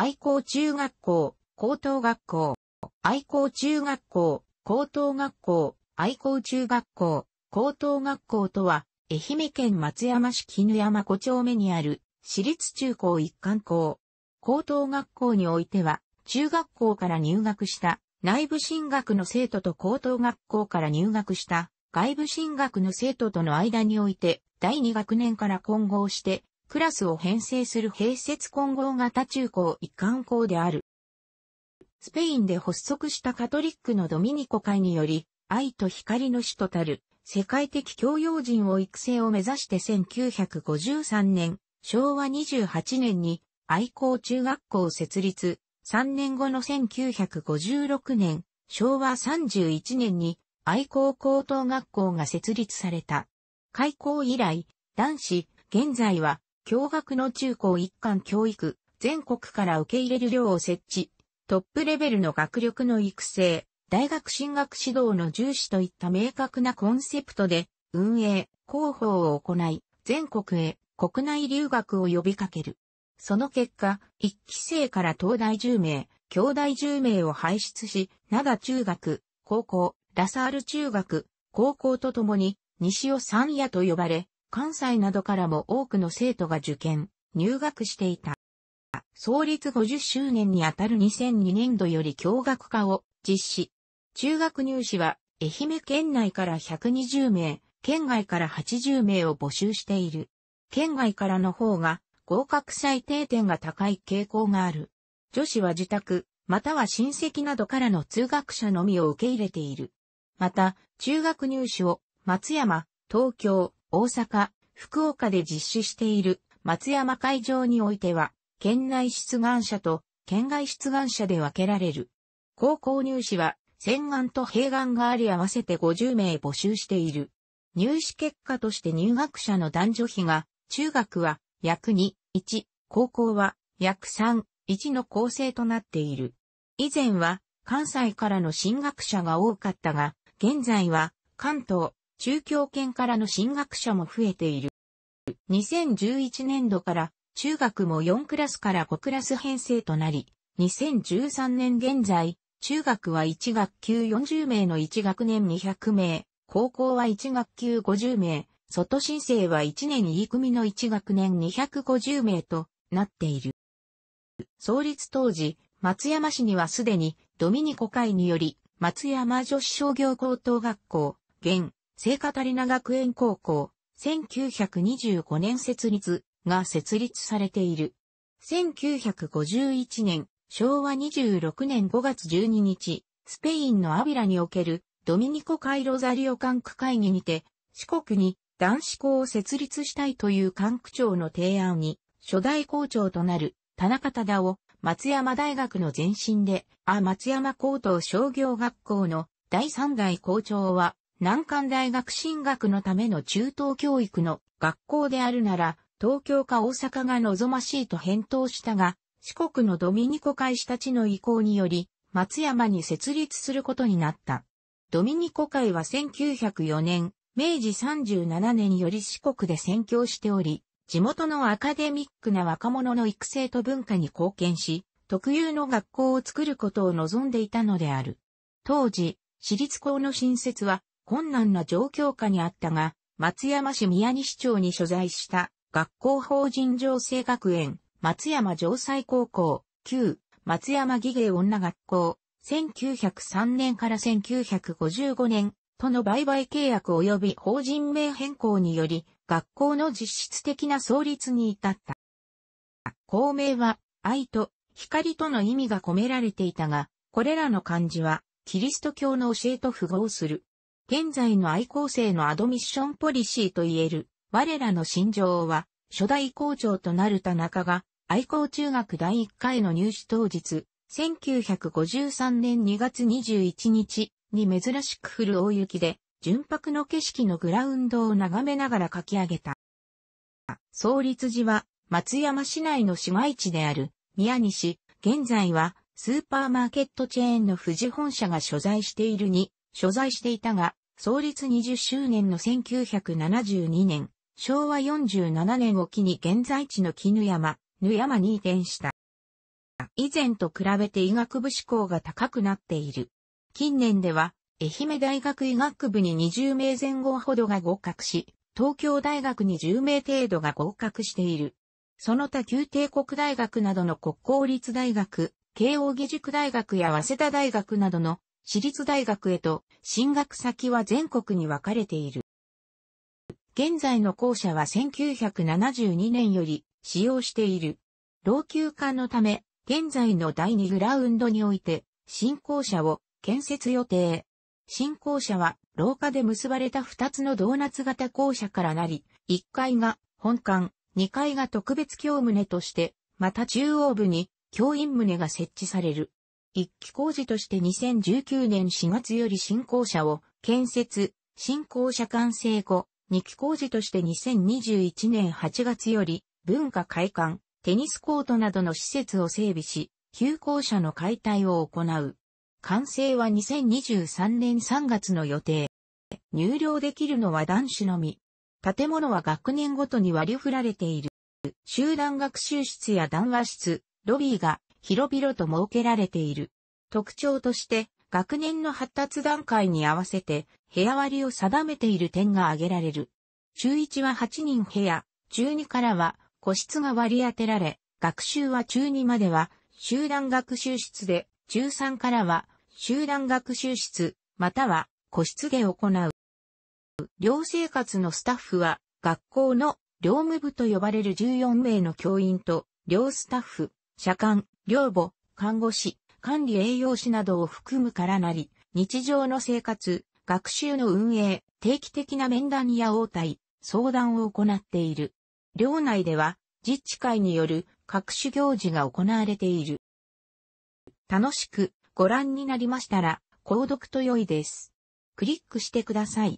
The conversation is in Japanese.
愛好中学校、高等学校、愛好中学校、高等学校、愛好中学校、高等学校とは、愛媛県松山市絹山5丁目にある、私立中高一貫校。高等学校においては、中学校から入学した内部進学の生徒と高等学校から入学した外部進学の生徒との間において、第2学年から混合して、クラスを編成する併設混合型中高一貫校である。スペインで発足したカトリックのドミニコ会により、愛と光の死とたる、世界的教養人を育成を目指して1953年、昭和28年に愛好中学校を設立、3年後の1956年、昭和31年に愛好高等学校が設立された。開校以来、男子、現在は驚愕の中高一貫教育、全国から受け入れる寮を設置、トップレベルの学力の育成、大学進学指導の重視といった明確なコンセプトで、運営、広報を行い、全国へ国内留学を呼びかける。その結果、1期生から東大10名、京大10名を輩出し、灘中学、高校、ラサール中学、高校とともに、西尾三夜と呼ばれ、関西などからも多くの生徒が受験、入学していた。創立50周年にあたる2002年度より教学化を実施。中学入試は愛媛県内から120名、県外から80名を募集している。県外からの方が合格最低点が高い傾向がある。女子は自宅、または親戚などからの通学者のみを受け入れている。また、中学入試を松山、東京、大阪、福岡で実施している松山会場においては、県内出願者と県外出願者で分けられる。高校入試は、洗顔と併願があり合わせて50名募集している。入試結果として入学者の男女比が、中学は約2、1、高校は約3、1の構成となっている。以前は関西からの進学者が多かったが、現在は関東、中京圏からの進学者も増えている。2011年度から中学も4クラスから5クラス編成となり、2013年現在、中学は1学級40名の1学年200名、高校は1学級50名、外申請は1年 E 組の1学年250名となっている。創立当時、松山市にはすでにドミニコ会により、松山女子商業高等学校、現、聖カタリナ学園高校、1925年設立が設立されている。1951年、昭和26年5月12日、スペインのアビラにおけるドミニコ・カイロザリオ管区会議にて、四国に男子校を設立したいという管区長の提案に、初代校長となる田中忠を松山大学の前身で、あ松山高等商業学校の第三代校長は南関大学進学のための中等教育の学校であるなら、東京か大阪が望ましいと返答したが、四国のドミニコ会士たちの意向により、松山に設立することになった。ドミニコ会は1904年、明治37年より四国で宣教しており、地元のアカデミックな若者の育成と文化に貢献し、特有の学校を作ることを望んでいたのである。当時、私立校の新設は困難な状況下にあったが、松山市宮西町に所在した学校法人情勢学園、松山城西高校、旧松山義芸女学校、1903年から1955年、との売買契約及び法人名変更により、学校の実質的な創立に至った。校名は、愛と光との意味が込められていたが、これらの漢字は、キリスト教の教えと符合する。現在の愛好生のアドミッションポリシーと言える、我らの心情は、初代校長となる田中が、愛好中学第1回の入試当日、1953年2月21日に珍しく降る大雪で、純白の景色のグラウンドを眺めながら書き上げた。創立時は、松山市内の市街地である、宮西、現在は、スーパーマーケットチェーンの富士本社が所在しているに、所在していたが、創立20周年の1972年、昭和47年を機に現在地の絹山、ぬ山に移転した。以前と比べて医学部志向が高くなっている。近年では、愛媛大学医学部に20名前後ほどが合格し、東京大学に10名程度が合格している。その他旧帝国大学などの国公立大学、慶応義塾大学や早稲田大学などの私立大学へと進学先は全国に分かれている。現在の校舎は1972年より使用している。老朽化のため、現在の第2グラウンドにおいて、新校舎を建設予定。新校舎は廊下で結ばれた2つのドーナツ型校舎からなり、1階が本館、2階が特別教棟として、また中央部に教員棟が設置される。一期工事として2019年4月より新校舎を建設、新校舎完成後、二期工事として2021年8月より文化会館、テニスコートなどの施設を整備し、旧校舎の解体を行う。完成は2023年3月の予定。入寮できるのは男子のみ。建物は学年ごとに割り振られている。集団学習室や談話室、ロビーが広々と設けられている。特徴として、学年の発達段階に合わせて、部屋割りを定めている点が挙げられる。中1は8人部屋、中2からは個室が割り当てられ、学習は中2までは集団学習室で、中3からは集団学習室、または個室で行う。寮生活のスタッフは学校の寮務部と呼ばれる14名の教員と寮スタッフ、社官、寮母、看護師、管理栄養士などを含むからなり、日常の生活、学習の運営、定期的な面談や応対、相談を行っている。寮内では、自治会による各種行事が行われている。楽しくご覧になりましたら、購読と良いです。クリックしてください。